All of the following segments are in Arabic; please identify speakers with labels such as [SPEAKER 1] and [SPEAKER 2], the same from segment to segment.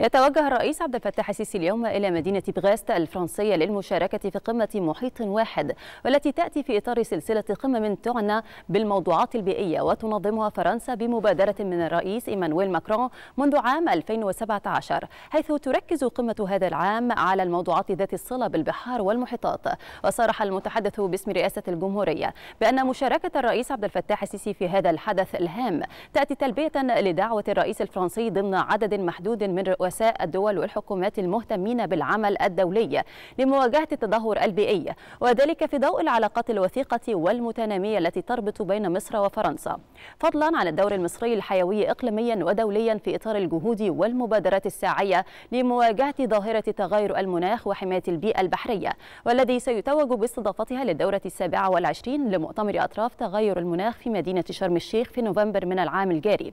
[SPEAKER 1] يتوجه الرئيس عبد الفتاح السيسي اليوم إلى مدينة بغاست الفرنسية للمشاركة في قمة محيط واحد والتي تأتي في إطار سلسلة قمم تعنى بالموضوعات البيئية وتنظمها فرنسا بمبادرة من الرئيس إيمانويل ماكرون منذ عام 2017 حيث تركز قمة هذا العام على الموضوعات ذات الصلة بالبحار والمحيطات وصرح المتحدث باسم رئاسة الجمهورية بأن مشاركة الرئيس عبد الفتاح السيسي في هذا الحدث الهام تأتي تلبية لدعوة الرئيس الفرنسي ضمن عدد محدود من رؤوس رؤساء الدول والحكومات المهتمين بالعمل الدولي لمواجهة التدهور البيئي وذلك في ضوء العلاقات الوثيقة والمتنامية التي تربط بين مصر وفرنسا فضلا عن الدور المصري الحيوي إقليميا ودوليا في إطار الجهود والمبادرات الساعية لمواجهة ظاهرة تغير المناخ وحماية البيئة البحرية والذي سيتوج باستضافتها للدورة السابعة والعشرين لمؤتمر أطراف تغير المناخ في مدينة شرم الشيخ في نوفمبر من العام الجاري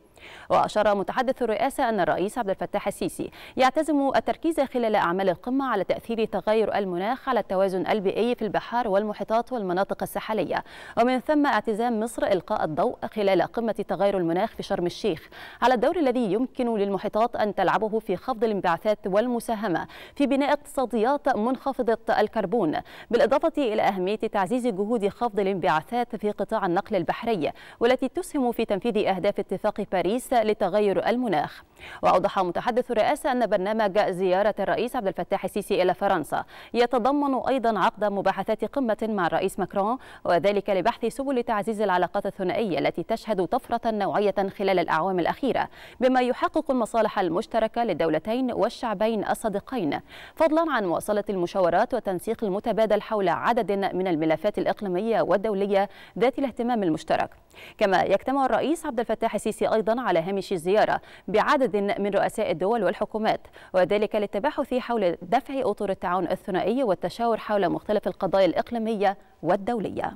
[SPEAKER 1] وأشار متحدث الرئاسة أن الرئيس عبد الفتاح السيسي الرئيسي يعتزم التركيز خلال أعمال القمة على تأثير تغير المناخ على التوازن البيئي في البحار والمحيطات والمناطق الساحلية ومن ثم اعتزام مصر إلقاء الضوء خلال قمة تغير المناخ في شرم الشيخ على الدور الذي يمكن للمحيطات أن تلعبه في خفض الانبعاثات والمساهمة في بناء اقتصاديات منخفضة الكربون بالإضافة إلى أهمية تعزيز جهود خفض الانبعاثات في قطاع النقل البحري والتي تسهم في تنفيذ أهداف اتفاق باريس لتغير المناخ وأوضح متحدث الرئاسة أن برنامج زيارة الرئيس عبد الفتاح السيسي إلى فرنسا يتضمن أيضا عقد مباحثات قمة مع الرئيس ماكرون وذلك لبحث سبل تعزيز العلاقات الثنائية التي تشهد طفرة نوعية خلال الأعوام الأخيرة بما يحقق المصالح المشتركة للدولتين والشعبين الصديقين فضلا عن مواصلة المشاورات وتنسيق المتبادل حول عدد من الملفات الإقليمية والدولية ذات الاهتمام المشترك كما يجتمع الرئيس عبد الفتاح السيسي أيضا على هامش الزيارة بعدد عدد من رؤساء الدول والحكومات وذلك للتباحث حول دفع أطر التعاون الثنائي والتشاور حول مختلف القضايا الإقليمية والدولية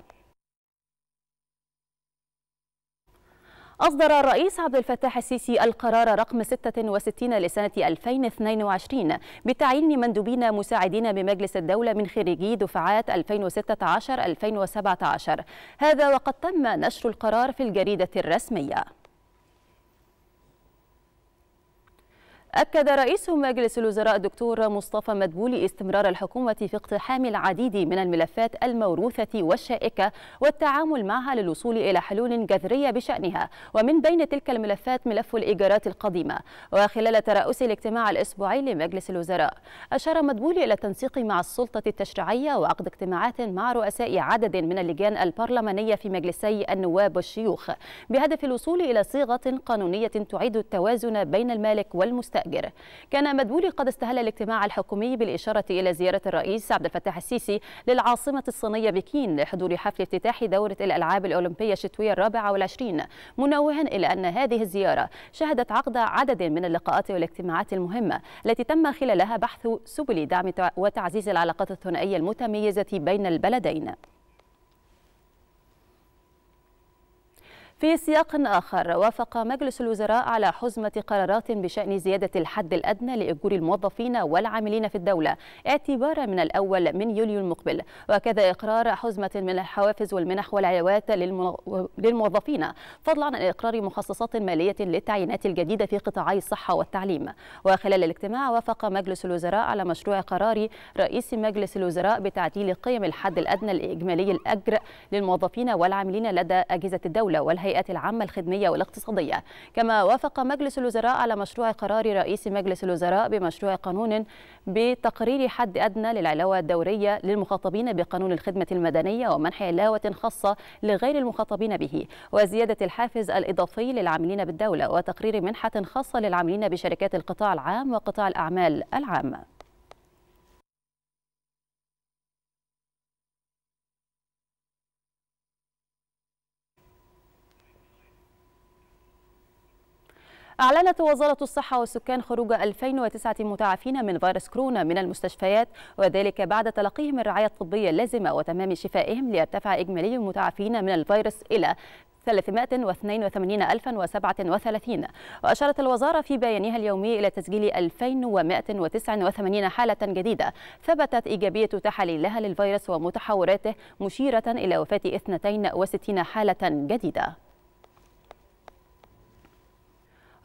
[SPEAKER 1] أصدر الرئيس عبد الفتاح السيسي القرار رقم 66 لسنة 2022 بتعيين مندوبين مساعدين بمجلس الدولة من خريجي دفعات 2016-2017 هذا وقد تم نشر القرار في الجريدة الرسمية أكد رئيس مجلس الوزراء الدكتور مصطفى مدبولي استمرار الحكومة في اقتحام العديد من الملفات الموروثة والشائكة والتعامل معها للوصول إلى حلول جذرية بشأنها ومن بين تلك الملفات ملف الإيجارات القديمة وخلال ترأس الاجتماع الأسبوعي لمجلس الوزراء أشار مدبولي إلى التنسيق مع السلطة التشريعية وعقد اجتماعات مع رؤساء عدد من اللجان البرلمانية في مجلسي النواب والشيوخ بهدف الوصول إلى صيغة قانونية تعيد التوازن بين المالك والمستأجر المستأجر كان مدبولي قد استهل الاجتماع الحكومي بالإشارة إلى زيارة الرئيس عبد الفتاح السيسي للعاصمة الصينية بكين لحضور حفل افتتاح دورة الألعاب الأولمبية الشتوية الرابعة والعشرين منوها إلى أن هذه الزيارة شهدت عقد عدد من اللقاءات والاجتماعات المهمة التي تم خلالها بحث سبل دعم وتعزيز العلاقات الثنائية المتميزة بين البلدين في سياق آخر وافق مجلس الوزراء على حزمة قرارات بشأن زيادة الحد الأدنى لإجور الموظفين والعاملين في الدولة اعتبارا من الأول من يوليو المقبل وكذا إقرار حزمة من الحوافز والمنح والعيوات للموظفين فضلا عن إقرار مخصصات مالية للتعيينات الجديدة في قطاعي الصحة والتعليم وخلال الاجتماع وافق مجلس الوزراء على مشروع قرار رئيس مجلس الوزراء بتعديل قيم الحد الأدنى الإجمالي الأجر للموظفين والعاملين لدى أجهزة الدولة والهيئة الهيئة العامة الخدمية والاقتصادية كما وافق مجلس الوزراء على مشروع قرار رئيس مجلس الوزراء بمشروع قانون بتقرير حد أدنى للعلاوة الدورية للمخاطبين بقانون الخدمة المدنية ومنح علاوة خاصة لغير المخاطبين به وزيادة الحافز الإضافي للعاملين بالدولة وتقرير منحة خاصة للعاملين بشركات القطاع العام وقطاع الأعمال العامة أعلنت وزارة الصحة والسكان خروج 2009 متعافين من فيروس كورونا من المستشفيات وذلك بعد تلقيهم الرعاية الطبية اللازمة وتمام شفائهم ليرتفع إجمالي المتعافين من الفيروس إلى 382037 وأشارت الوزارة في بيانها اليومي إلى تسجيل 2189 حالة جديدة ثبتت إيجابية تحاليلها للفيروس ومتحوراته مشيرة إلى وفاة 62 حالة جديدة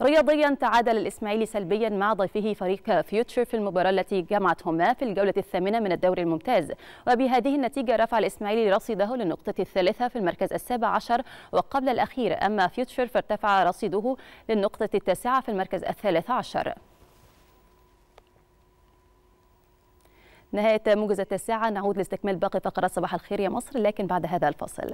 [SPEAKER 1] رياضيا تعادل الإسماعيلي سلبيا مع ضيفه فريق فيوتشر في المباراة التي جمعتهما في الجولة الثامنة من الدوري الممتاز وبهذه النتيجة رفع الإسماعيلي رصيده للنقطة الثالثة في المركز السابع عشر وقبل الأخير أما فيوتشر فارتفع رصيده للنقطة التاسعة في المركز الثالث عشر نهاية موجزة الساعة نعود لاستكمال باقي فقرات صباح الخير يا مصر لكن بعد هذا الفاصل